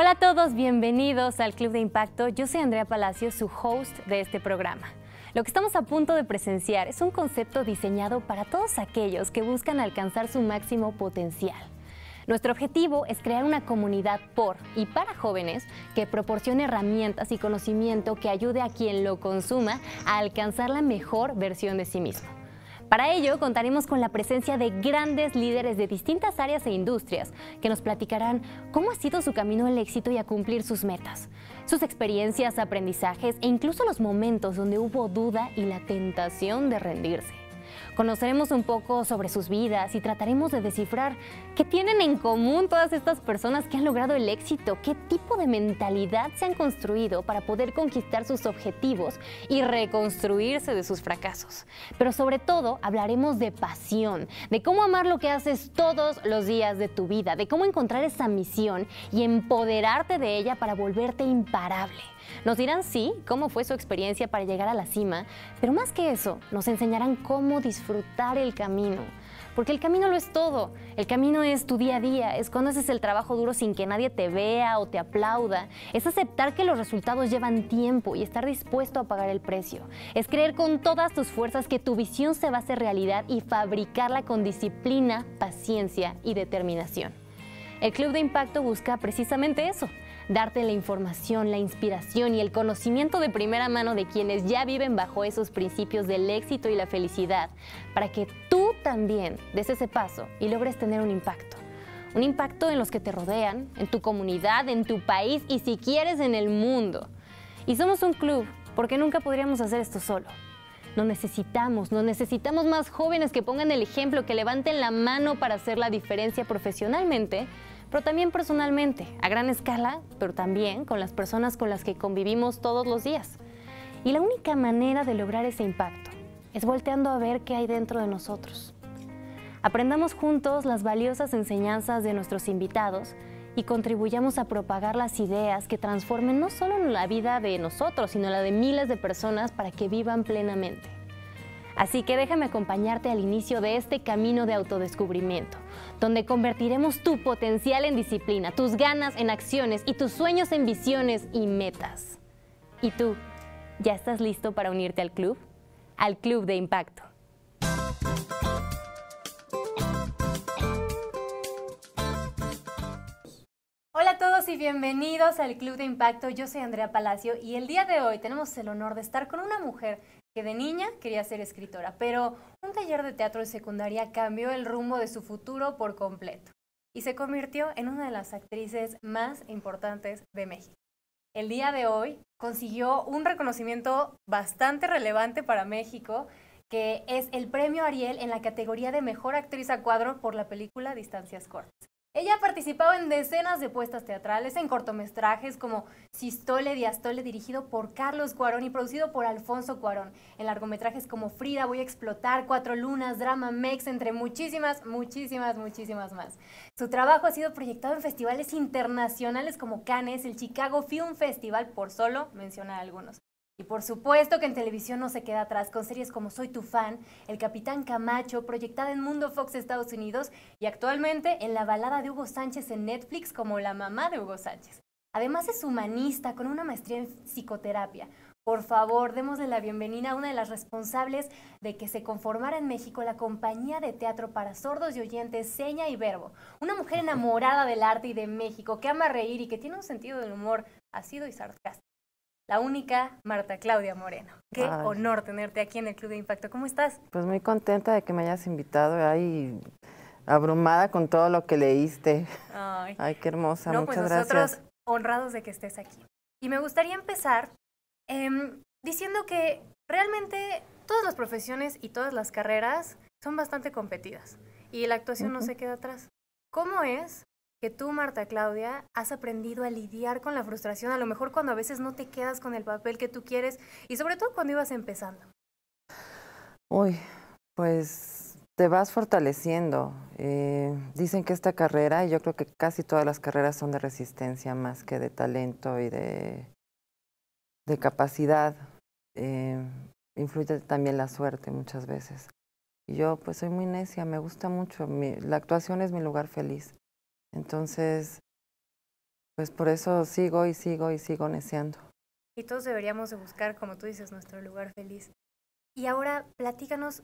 Hola a todos, bienvenidos al Club de Impacto. Yo soy Andrea Palacio, su host de este programa. Lo que estamos a punto de presenciar es un concepto diseñado para todos aquellos que buscan alcanzar su máximo potencial. Nuestro objetivo es crear una comunidad por y para jóvenes que proporcione herramientas y conocimiento que ayude a quien lo consuma a alcanzar la mejor versión de sí mismo. Para ello, contaremos con la presencia de grandes líderes de distintas áreas e industrias que nos platicarán cómo ha sido su camino al éxito y a cumplir sus metas, sus experiencias, aprendizajes e incluso los momentos donde hubo duda y la tentación de rendirse. Conoceremos un poco sobre sus vidas y trataremos de descifrar qué tienen en común todas estas personas que han logrado el éxito, qué tipo de mentalidad se han construido para poder conquistar sus objetivos y reconstruirse de sus fracasos. Pero sobre todo hablaremos de pasión, de cómo amar lo que haces todos los días de tu vida, de cómo encontrar esa misión y empoderarte de ella para volverte imparable. Nos dirán sí, cómo fue su experiencia para llegar a la cima, pero más que eso, nos enseñarán cómo disfrutar el camino. Porque el camino lo es todo. El camino es tu día a día, es cuando haces el trabajo duro sin que nadie te vea o te aplauda. Es aceptar que los resultados llevan tiempo y estar dispuesto a pagar el precio. Es creer con todas tus fuerzas que tu visión se va a hacer realidad y fabricarla con disciplina, paciencia y determinación. El Club de Impacto busca precisamente eso darte la información, la inspiración y el conocimiento de primera mano de quienes ya viven bajo esos principios del éxito y la felicidad, para que tú también des ese paso y logres tener un impacto. Un impacto en los que te rodean, en tu comunidad, en tu país y si quieres en el mundo. Y somos un club, porque nunca podríamos hacer esto solo. Nos necesitamos, nos necesitamos más jóvenes que pongan el ejemplo, que levanten la mano para hacer la diferencia profesionalmente, pero también personalmente, a gran escala, pero también con las personas con las que convivimos todos los días. Y la única manera de lograr ese impacto es volteando a ver qué hay dentro de nosotros. Aprendamos juntos las valiosas enseñanzas de nuestros invitados y contribuyamos a propagar las ideas que transformen no solo la vida de nosotros, sino la de miles de personas para que vivan plenamente. Así que déjame acompañarte al inicio de este camino de autodescubrimiento, donde convertiremos tu potencial en disciplina, tus ganas en acciones y tus sueños en visiones y metas. ¿Y tú? ¿Ya estás listo para unirte al club? Al Club de Impacto. Hola a todos y bienvenidos al Club de Impacto. Yo soy Andrea Palacio y el día de hoy tenemos el honor de estar con una mujer de niña quería ser escritora, pero un taller de teatro de secundaria cambió el rumbo de su futuro por completo y se convirtió en una de las actrices más importantes de México. El día de hoy consiguió un reconocimiento bastante relevante para México, que es el premio Ariel en la categoría de Mejor Actriz a Cuadro por la película Distancias Cortas. Ella ha participado en decenas de puestas teatrales, en cortometrajes como Sistole, Diastole, dirigido por Carlos Cuarón y producido por Alfonso Cuarón, en largometrajes como Frida, Voy a explotar, Cuatro Lunas, Drama Mex, entre muchísimas, muchísimas, muchísimas más. Su trabajo ha sido proyectado en festivales internacionales como Cannes, el Chicago Film Festival, por solo mencionar algunos. Y por supuesto que en televisión no se queda atrás con series como Soy tu fan, El Capitán Camacho, proyectada en Mundo Fox Estados Unidos y actualmente en la balada de Hugo Sánchez en Netflix como la mamá de Hugo Sánchez. Además es humanista con una maestría en psicoterapia. Por favor, démosle la bienvenida a una de las responsables de que se conformara en México la compañía de teatro para sordos y oyentes Seña y Verbo. Una mujer enamorada del arte y de México, que ama reír y que tiene un sentido del humor ácido y sarcástico la única Marta Claudia Moreno. Qué honor tenerte aquí en el Club de Impacto. ¿Cómo estás? Pues muy contenta de que me hayas invitado. Ay, abrumada con todo lo que leíste. Ay, qué hermosa. Pues muchas pues nosotros honrados de que estés aquí. Y me gustaría empezar em, diciendo que realmente todas las profesiones y todas las carreras son bastante competidas y la actuación no se queda atrás. ¿Cómo es que tú, Marta Claudia, has aprendido a lidiar con la frustración, a lo mejor cuando a veces no te quedas con el papel que tú quieres y sobre todo cuando ibas empezando. Uy, pues te vas fortaleciendo. Eh, dicen que esta carrera, y yo creo que casi todas las carreras son de resistencia más que de talento y de, de capacidad. Eh, influye también la suerte muchas veces. Yo pues soy muy necia, me gusta mucho, la actuación es mi lugar feliz entonces, pues por eso sigo y sigo y sigo neceando. Y todos deberíamos de buscar, como tú dices, nuestro lugar feliz. Y ahora platícanos,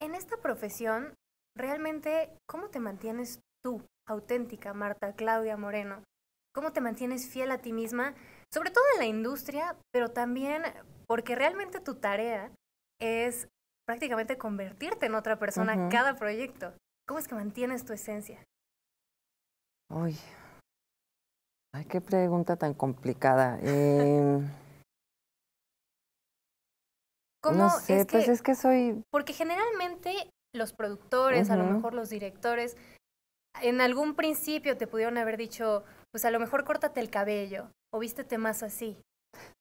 en esta profesión, realmente, ¿cómo te mantienes tú, auténtica Marta Claudia Moreno? ¿Cómo te mantienes fiel a ti misma, sobre todo en la industria, pero también porque realmente tu tarea es prácticamente convertirte en otra persona en cada proyecto? ¿Cómo es que mantienes tu esencia? Uy, ay, qué pregunta tan complicada. Em. ¿Cómo sé, es pues, que, pues es que soy... Porque generalmente los productores, a lo mejor los directores, en algún principio te pudieron haber dicho, pues a lo mejor córtate el cabello o vístete más así.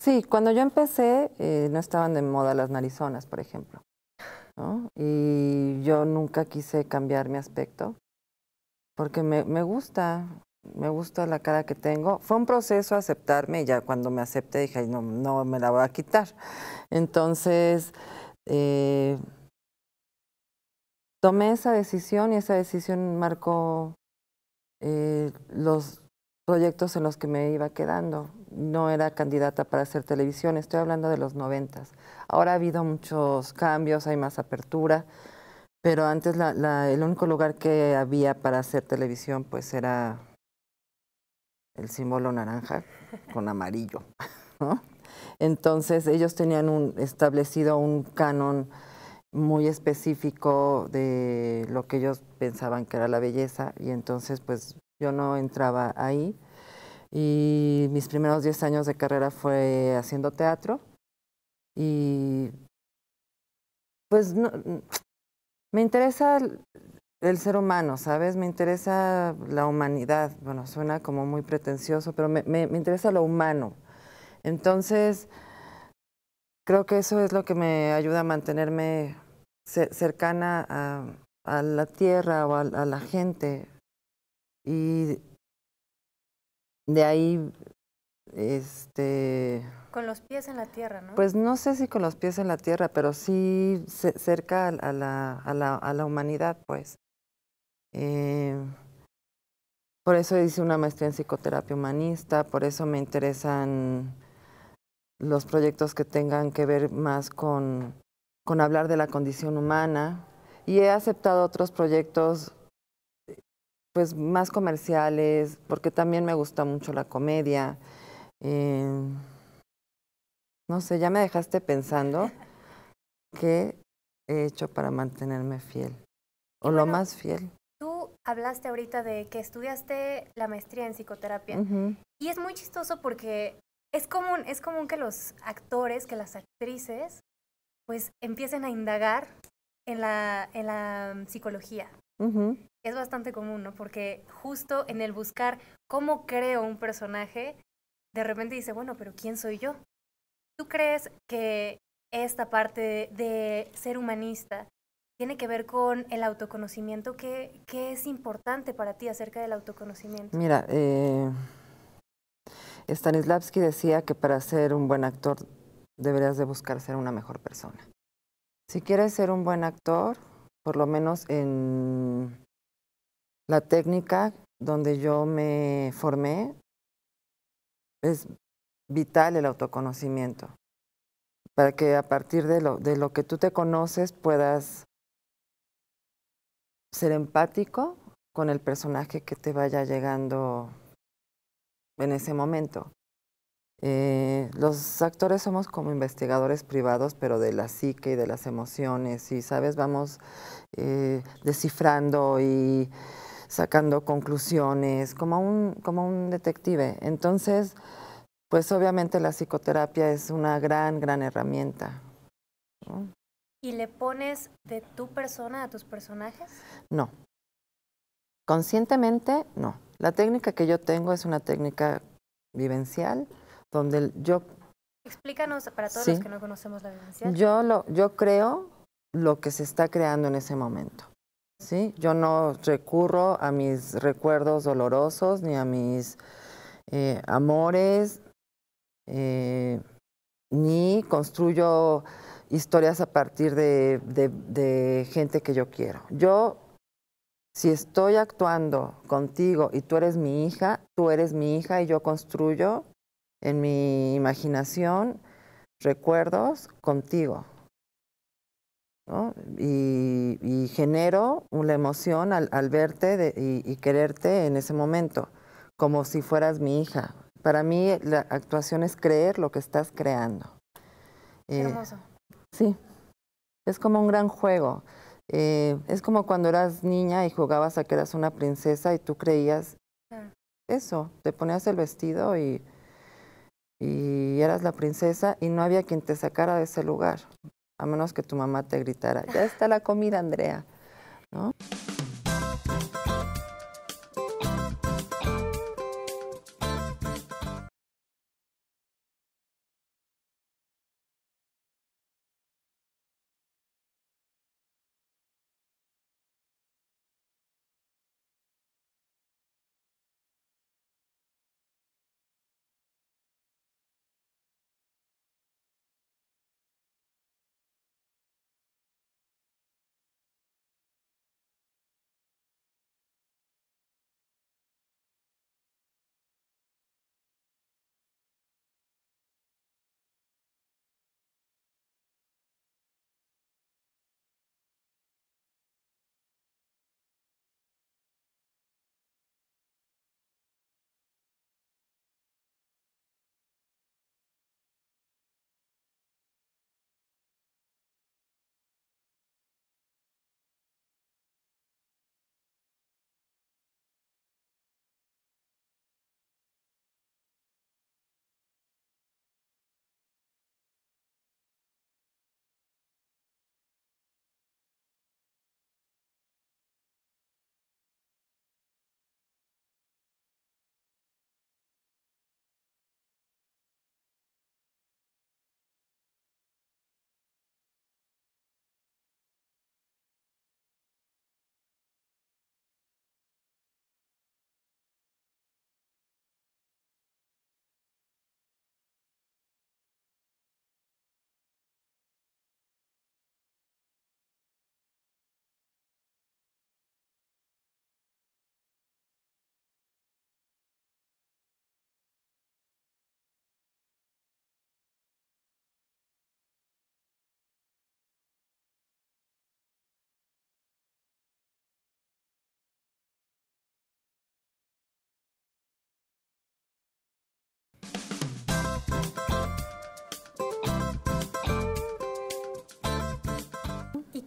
Sí, cuando yo empecé eh, no estaban de moda las narizonas, por ejemplo. Y yo nunca quise cambiar mi aspecto porque me, me, gusta, me gusta la cara que tengo. Fue un proceso aceptarme, y ya cuando me acepté dije, no, no me la voy a quitar. Entonces, eh, tomé esa decisión y esa decisión marcó eh, los proyectos en los que me iba quedando. No era candidata para hacer televisión, estoy hablando de los noventas. Ahora ha habido muchos cambios, hay más apertura, pero antes la, la, el único lugar que había para hacer televisión pues era el símbolo naranja con amarillo. ¿no? Entonces ellos tenían un, establecido un canon muy específico de lo que ellos pensaban que era la belleza y entonces pues yo no entraba ahí. Y mis primeros 10 años de carrera fue haciendo teatro y pues no, me interesa el ser humano, ¿sabes? Me interesa la humanidad. Bueno, suena como muy pretencioso, pero me, me, interesa lo humano. Entonces, creo que eso es lo que me ayuda a mantenerme cercana a, la tierra o a, la gente. Y de ahí, este, con los pies en la tierra, ¿no? Pues no sé si con los pies en la tierra, pero sí cerca a la, humanidad, pues. Eh, por eso hice una maestría en psicoterapia humanista, por eso me interesan los proyectos que tengan que ver más con, hablar de la condición humana. Y he aceptado otros proyectos pues más comerciales, porque también me gusta mucho la comedia. Eh, no sé, ya me dejaste pensando qué he hecho para mantenerme fiel o lo más fiel. Tú hablaste ahorita de que estudiaste la maestría en psicoterapia y es muy chistoso porque es común, que los actores, que las actrices, pues empiecen a indagar en la, mm, psicología. Es bastante común, ¿no? Porque justo en el buscar cómo creo un personaje, de repente dice, bueno, pero ¿quién soy yo? ¿Tú crees que esta parte de ser humanista tiene que ver con el autoconocimiento? ¿Qué, es importante para ti acerca del autoconocimiento? Mira, eh, Stanislavski decía que para ser un buen actor deberías de buscar ser una mejor persona. Si quieres ser un buen actor, por lo menos en la técnica donde yo me formé, es vital el autoconocimiento, para que a partir de lo, de lo que tú te conoces puedas ser empático con el personaje que te vaya llegando en ese momento. Eh, los actores somos como investigadores privados, pero de la psique y de las emociones, y sabes, vamos eh, descifrando y sacando conclusiones, como un, como un detective. Entonces, pues obviamente la psicoterapia es una gran, gran herramienta. ¿Y le pones de tu persona a tus personajes? No. Conscientemente, no. La técnica que yo tengo es una técnica vivencial, donde yo... Explícanos para todos los que no conocemos la vivencial. Yo, lo, yo creo lo que se está creando en ese momento. ¿sí? Yo no recurro a mis recuerdos dolorosos ni a mis eh, amores, eh, ni construyo historias a partir de, gente que yo quiero. Yo, si estoy actuando contigo y tú eres mi hija, tú eres mi hija y yo construyo en mi imaginación recuerdos contigo. Y, genero una emoción al, verte y, quererte en ese momento, como si fueras mi hija para mí la actuación es creer lo que estás creando. Eh, hermoso. sí, es como un gran juego. Eh, es como cuando eras niña y jugabas a que eras una princesa y tú creías ah. eso, te ponías el vestido y, y eras la princesa y no había quien te sacara de ese lugar, a menos que tu mamá te gritara, ya está la comida, Andrea. ¿No?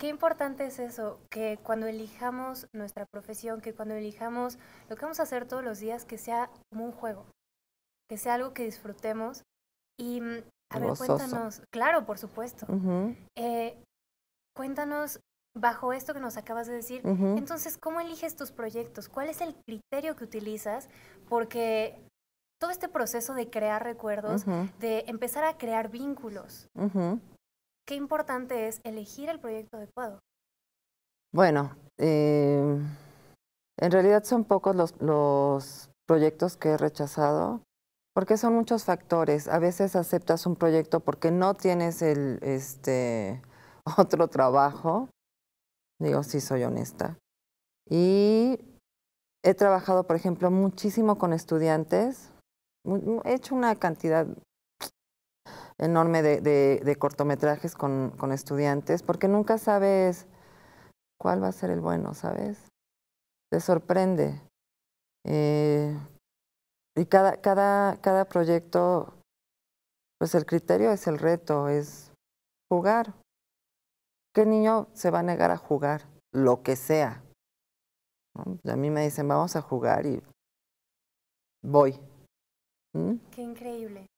qué importante es eso, que cuando elijamos nuestra profesión, que cuando elijamos lo que vamos a hacer todos los días, que sea como un juego, que sea algo que disfrutemos. Y mm, a ver, cuéntanos, claro, por supuesto. Eh, cuéntanos bajo esto que nos acabas de decir, entonces, ¿cómo eliges tus proyectos? ¿Cuál es el criterio que utilizas? Porque todo este proceso de crear recuerdos, de empezar a crear vínculos, qué importante es elegir el proyecto adecuado? Bueno, eh, en realidad son pocos los, los proyectos que he rechazado, porque son muchos factores. A veces aceptas un proyecto porque no tienes el este otro trabajo. Digo, sí soy honesta. Y he trabajado, por ejemplo, muchísimo con estudiantes. He hecho una cantidad enorme de, de, cortometrajes con, estudiantes, porque nunca sabes cuál va a ser el bueno, ¿sabes? Te sorprende. Eh, y cada, cada, cada proyecto, pues el criterio es el reto, es jugar. ¿Qué niño se va a negar a jugar? Lo que sea. A mí me dicen, vamos a jugar y voy. ¿Mm? Qué increíble.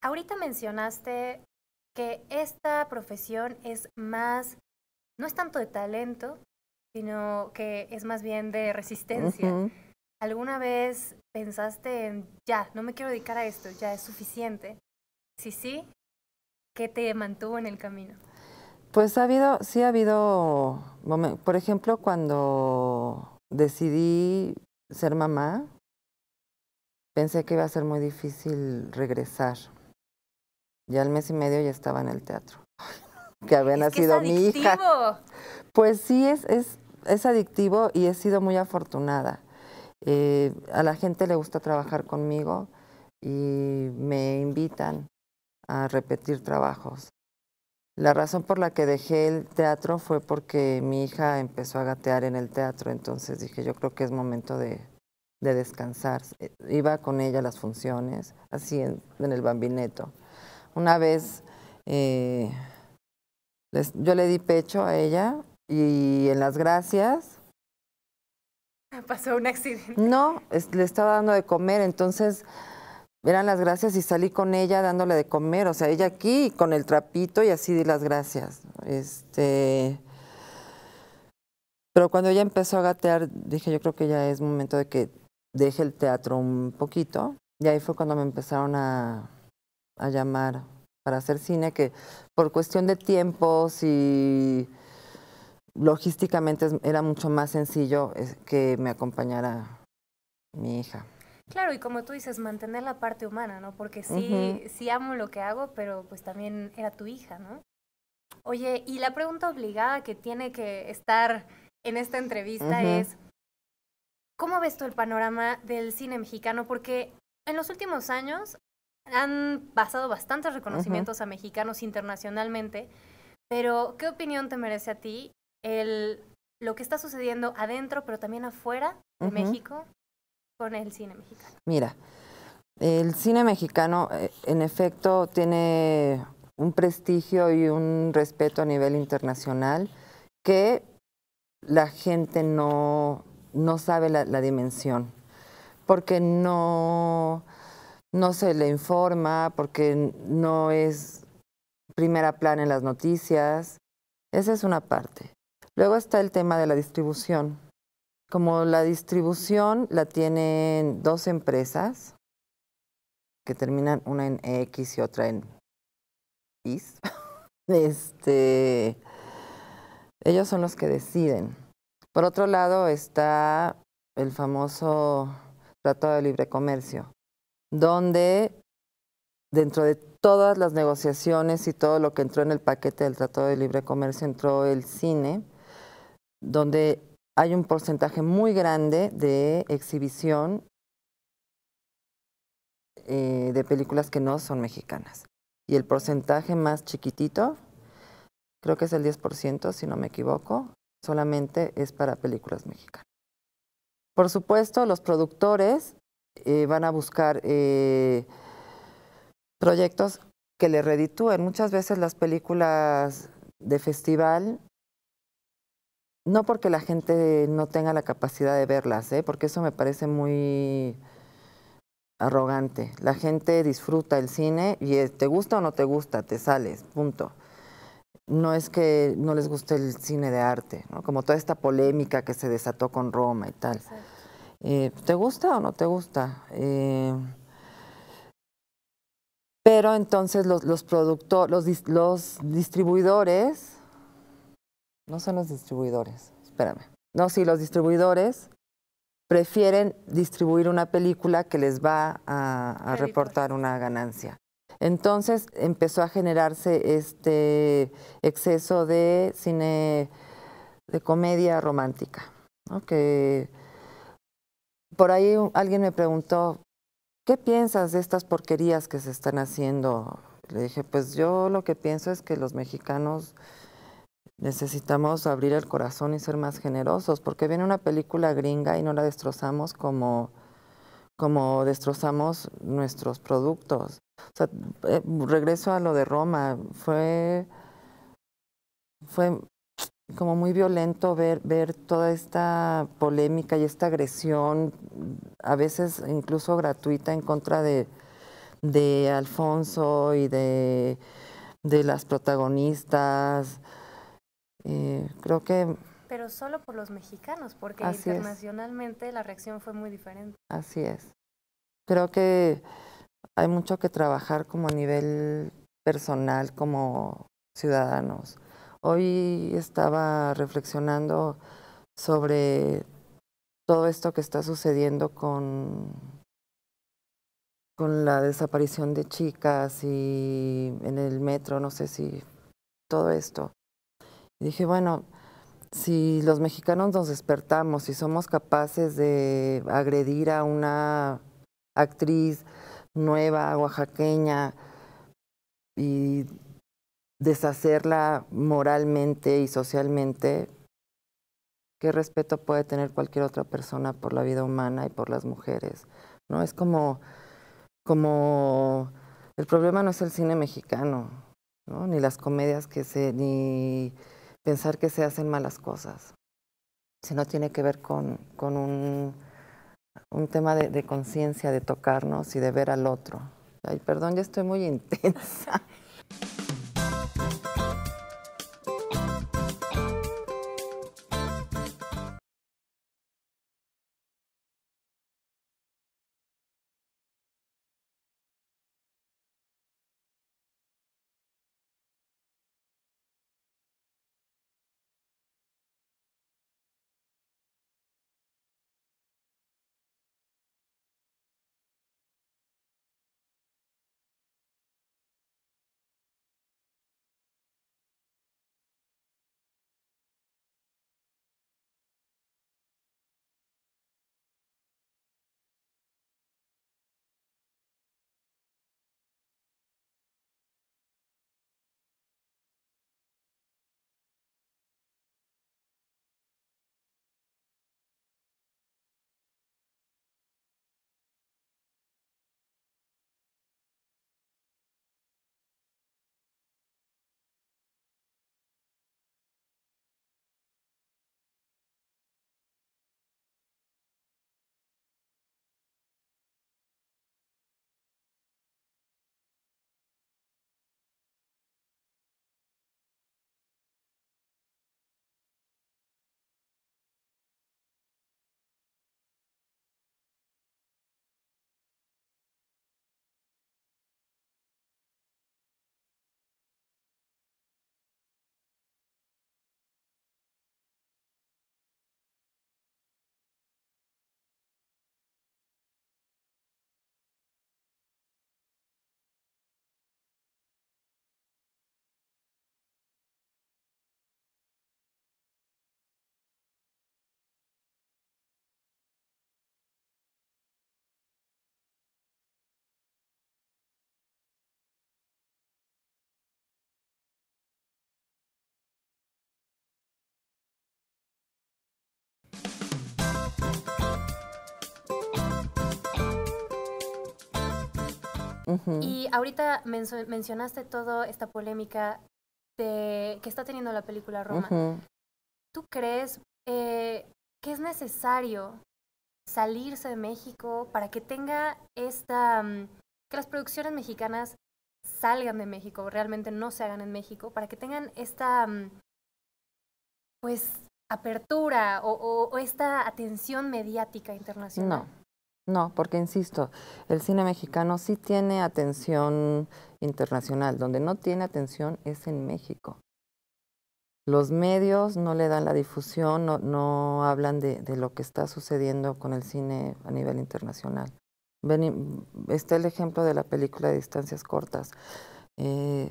Ahorita mencionaste que esta profesión es más, no es tanto de talento, sino que es más bien de resistencia. ¿Alguna vez pensaste en, ya, no me quiero dedicar a esto, ya es suficiente? Si sí, ¿qué te mantuvo en el camino? Pues ha habido, sí ha habido, por ejemplo, cuando decidí ser mamá, pensé que iba a ser muy difícil regresar ya el mes y medio ya estaba en el teatro. que había es nacido mi hija. Pues sí, es, es, es, adictivo y he sido muy afortunada. Eh, a la gente le gusta trabajar conmigo y me invitan a repetir trabajos. La razón por la que dejé el teatro fue porque mi hija empezó a gatear en el teatro, entonces dije, yo creo que es momento de, descansar. Eh, iba con ella a las funciones, así en el bambineto. Una vez eh, yo le di pecho a ella y en las gracias. Pasó un accidente. No, le estaba dando de comer, entonces eran las gracias y salí con ella dándole de comer, o sea, ella aquí con el trapito y así di las gracias. Este, pero cuando ella empezó a gatear, dije, yo creo que ya es momento de que deje el teatro un poquito. Y ahí fue cuando me empezaron a a llamar para hacer cine, que por cuestión de tiempos y logísticamente era mucho más sencillo que me acompañara mi hija. Claro, y como tú dices, mantener la parte humana, ¿no? Porque sí, sí amo lo que hago, pero pues también era tu hija, ¿no? Oye, y la pregunta obligada que tiene que estar en esta entrevista es, ¿cómo ves tú el panorama del cine mexicano? Porque en los últimos años han pasado bastantes reconocimientos a mexicanos internacionalmente, pero ¿qué opinión te merece a ti el, lo que está sucediendo adentro, pero también afuera de México con el cine mexicano? Mira, el cine mexicano eh, en efecto tiene un prestigio y un respeto a nivel internacional que la gente no, sabe la dimensión, porque no no se le informa porque no es primera plana en las noticias. Esa es una parte. Luego está el tema de la distribución. Como la distribución la tienen dos empresas, que terminan una en X y otra en Y. Este, ellos son los que deciden. Por otro lado está el famoso Tratado de Libre Comercio, donde dentro de todas las negociaciones y todo lo que entró en el paquete del Tratado de Libre Comercio entró el cine, donde hay un porcentaje muy grande de exhibición eh, de películas que no son mexicanas. Y el porcentaje más chiquitito, creo que es el 10%, si no me equivoco, solamente es para películas mexicanas. Por supuesto, los productores eh, van a buscar eh, proyectos que le reditúen. Muchas veces las películas de festival, no porque la gente no tenga la capacidad de verlas, ¿eh? porque eso me parece muy arrogante. La gente disfruta el cine y te gusta o no te gusta, te sales, punto. No es que no les guste el cine de arte, ¿no? como toda esta polémica que se desató con Roma y tal. Eh, ¿te gusta o no te gusta? Eh, pero entonces los, los, distribuidores, no son los distribuidores, espérame, no, sí, los distribuidores prefieren distribuir una película que les va a, reportar una ganancia. Entonces empezó a generarse este exceso de cine de comedia romántica, ¿no? que por ahí alguien me preguntó, ¿qué piensas de estas porquerías que se están haciendo? Le dije, pues yo lo que pienso es que los mexicanos necesitamos abrir el corazón y ser más generosos, porque viene una película gringa y no la destrozamos como, como destrozamos nuestros productos. O sea, eh, regreso a lo de Roma, fue, fue como muy violento ver, toda esta polémica y esta agresión, a veces incluso gratuita, en contra de, de Alfonso y de, de las protagonistas. Eh, creo que... Pero solo por los mexicanos, porque internacionalmente la reacción fue muy diferente. Así es. Creo que hay mucho que trabajar como a nivel personal, como ciudadanos Hoy estaba reflexionando sobre todo esto que está sucediendo con, con la desaparición de chicas y en el metro, no sé si todo esto. Y dije, bueno, si los mexicanos nos despertamos y somos capaces de agredir a una actriz nueva, oaxaqueña, y deshacerla moralmente y socialmente, ¿qué respeto puede tener cualquier otra persona por la vida humana y por las mujeres? ¿No? Es como, como el problema no es el cine mexicano, ¿no? ni las comedias que se, ni pensar que se hacen malas cosas, sino tiene que ver con, un, un tema de, de conciencia, de tocarnos y de ver al otro. Ay, perdón, ya estoy muy intensa. Y ahorita mencionaste toda esta polémica de, que está teniendo la película Roma. ¿Tú crees eh, que es necesario salirse de México para que tenga esta... Mm, que las producciones mexicanas salgan de México, realmente no se hagan en México, para que tengan esta, mm, pues, apertura o, o esta atención mediática internacional? No no, porque insisto, el cine mexicano sí tiene atención internacional. Donde no tiene atención es en México. Los medios no le dan la difusión, no, no hablan de, lo que está sucediendo con el cine a nivel internacional. está el ejemplo de la película de distancias cortas. Eh,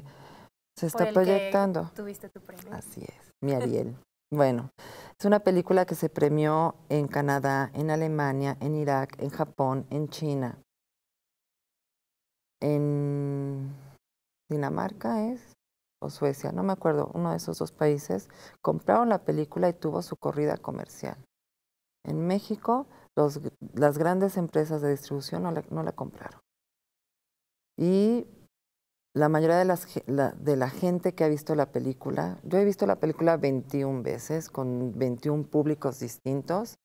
se está proyectando. tuviste tu premio. Así es, mi Ariel. Bueno, es una película que se premió en Canadá, en Alemania, en Irak, en Japón, en China, en Dinamarca es o Suecia, no me acuerdo, uno de esos dos países, compraron la película y tuvo su corrida comercial. En México, las grandes empresas de distribución no la, no la compraron. Y la mayoría de, las, la, gente que ha visto la película, yo he visto la película 21 veces con 21 públicos distintos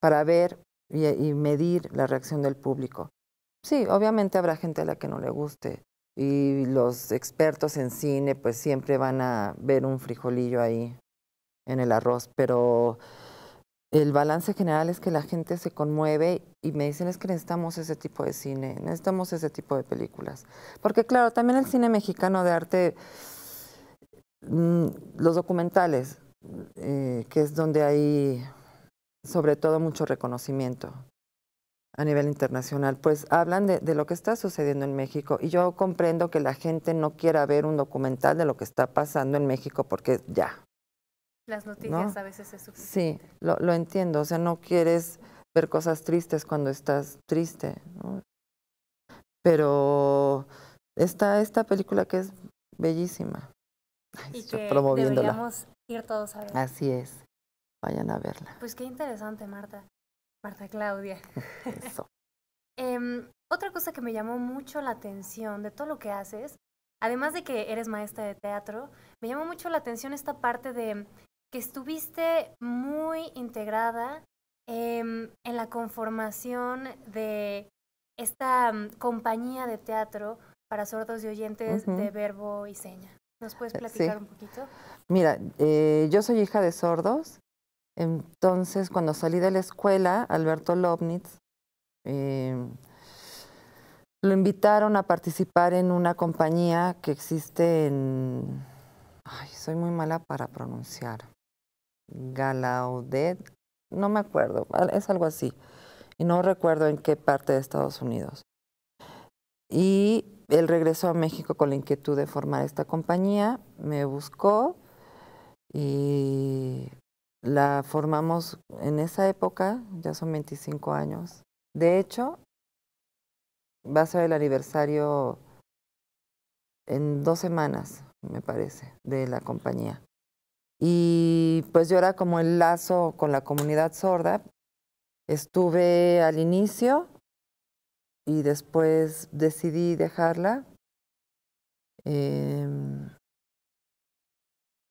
para ver y medir la reacción del público. Sí, obviamente habrá gente a la que no le guste y los expertos en cine pues siempre van a ver un frijolillo ahí en el arroz, pero el balance general es que la gente se conmueve y me dicen es que necesitamos ese tipo de cine, necesitamos ese tipo de películas. Porque claro, también el cine mexicano de arte, mm, los documentales, eh, que es donde hay sobre todo mucho reconocimiento a nivel internacional, pues hablan de, de lo que está sucediendo en México y yo comprendo que la gente no quiera ver un documental de lo que está pasando en México porque ya, las noticias a veces se suficiente. Sí, lo, entiendo. O sea, no quieres ver cosas tristes cuando estás triste. Pero está esta película que es bellísima. y que deberíamos ir todos a verla. Así es. Vayan a verla. Pues qué interesante, Marta. Marta Claudia. Eso. Em, otra cosa que me llamó mucho la atención de todo lo que haces, además de que eres maestra de teatro, me llamó mucho la atención esta parte de que estuviste muy integrada em, en la conformación de esta mm, compañía de teatro para sordos y oyentes de verbo y seña. ¿Nos puedes eh, platicar un poquito? Mira, eh, yo soy hija de sordos, entonces cuando salí de la escuela, Alberto Lobnitz em, lo invitaron a participar en una compañía que existe en... Ay, soy muy mala para pronunciar. Galaudet, no me acuerdo, es algo así, y no recuerdo en qué parte de Estados Unidos. Y él regresó a México con la inquietud de formar esta compañía, me buscó y la formamos en esa época, ya son 25 años. De hecho, va a ser el aniversario en dos semanas, me parece, de la compañía. Y pues yo era como el lazo con la comunidad sorda. Estuve al inicio y después decidí dejarla em,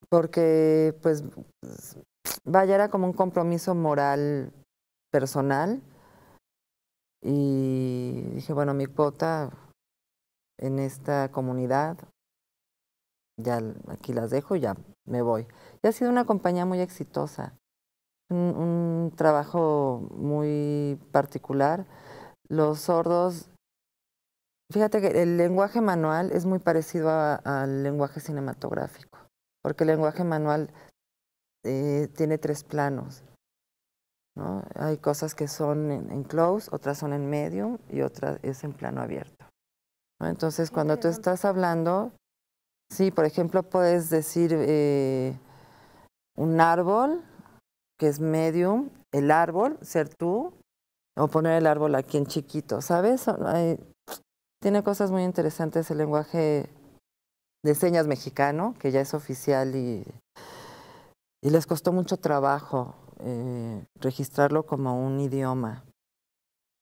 porque pues vaya, era como un compromiso moral personal y dije, bueno, mi pota en esta comunidad ya aquí las dejo, ya me voy. Y ha sido una compañía muy exitosa, un, trabajo muy particular. Los sordos, fíjate que el lenguaje manual es muy parecido al lenguaje cinematográfico, porque el lenguaje manual eh, tiene tres planos. ¿no? Hay cosas que son en, close, otras son en medium y otras es en plano abierto. Entonces, cuando tú estás hablando, Sí, por ejemplo, puedes decir eh, un árbol que es medium, el árbol, ser tú, o poner el árbol aquí en chiquito, ¿sabes? Hay, tiene cosas muy interesantes el lenguaje de señas mexicano, que ya es oficial y, y les costó mucho trabajo eh, registrarlo como un idioma.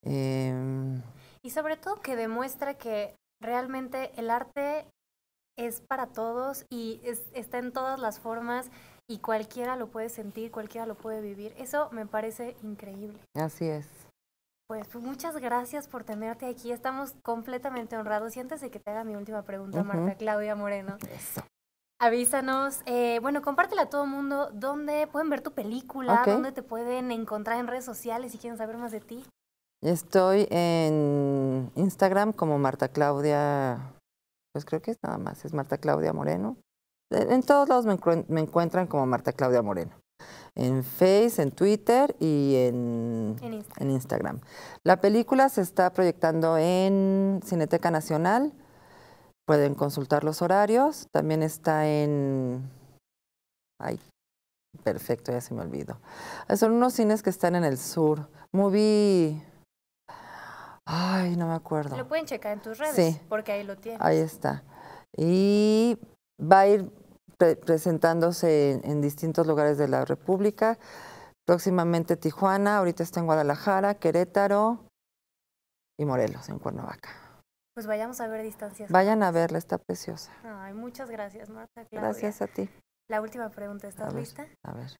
Em, y sobre todo que demuestra que realmente el arte es para todos y está en todas las formas y cualquiera lo puede sentir, cualquiera lo puede vivir. Eso me parece increíble. Así es. Pues, pues muchas gracias por tenerte aquí. Estamos completamente honrados. Y antes de que te haga mi última pregunta, Marta Claudia Moreno. Avísanos, eh, bueno, compártela a todo el mundo, dónde pueden ver tu película, dónde te pueden encontrar en redes sociales si quieren saber más de ti. Estoy en Instagram como Marta Claudia pues, creo que es nada más, es Marta Claudia Moreno. En todos lados me, encuentran como Marta Claudia Moreno. En Face, en Twitter y en, Instagram. La película se está proyectando en Cineteca Nacional. Pueden consultar los horarios. También está en... Ay, perfecto, ya se me olvidó. Son unos cines que están en el sur. Movie Ay, no me acuerdo. Lo pueden checar en tus redes, porque ahí lo tienes. Ahí está. Y va a ir presentándose en, distintos lugares de la República. Próximamente Tijuana, ahorita está en Guadalajara, Querétaro y Morelos, en Cuernavaca. Pues vayamos a ver distancias. Vayan a verla, está preciosa. Ay, muchas gracias, Marta. Gracias a ti. La última pregunta, ¿estás lista? A ver.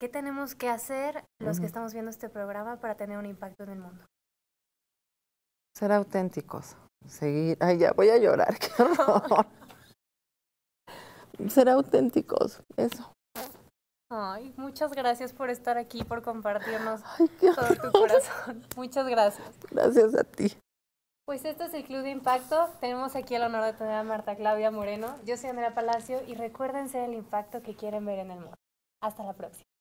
¿Qué tenemos que hacer los que estamos viendo este programa para tener un impacto en el mundo? Ser auténticos. Seguir. Ay, ya voy a llorar, qué horror. Ser auténticos, eso. Ay, muchas gracias por estar aquí, por compartirnos todo tu corazón. Muchas gracias. Gracias a ti. Pues este es el Club de Impacto. Tenemos aquí el honor de tener a Marta Claudia Moreno. Yo soy Andrea Palacio y recuerden ser el impacto que quieren ver en el mundo. Hasta la próxima.